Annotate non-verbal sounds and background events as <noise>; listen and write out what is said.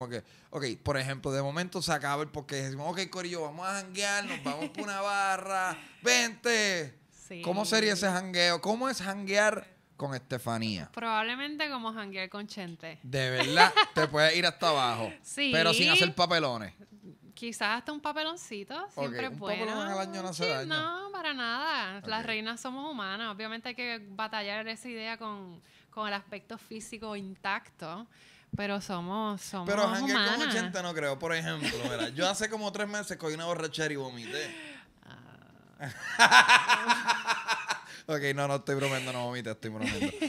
ok, por ejemplo, de momento se acaba el porque decimos, ok, Corillo, vamos a janguear, nos vamos por una barra, <laughs> vente. ¿Cómo sería ese jangueo? ¿Cómo es janguear con Estefanía? Probablemente como janguear con Chente. De verdad, <laughs> te puedes ir hasta abajo. Sí. Pero sin hacer papelones. Quizás hasta un papeloncito, siempre bueno. no, para nada. Las reinas somos humanas, obviamente hay que batallar esa idea con, con el aspecto físico intacto. Pero somos, somos Pero hangar con 80 no creo. Por ejemplo, yo hace como tres meses cogí una borrachera y vomité. Ah. <laughs> ok, no, no estoy bromeando, no vomité, estoy bromeando.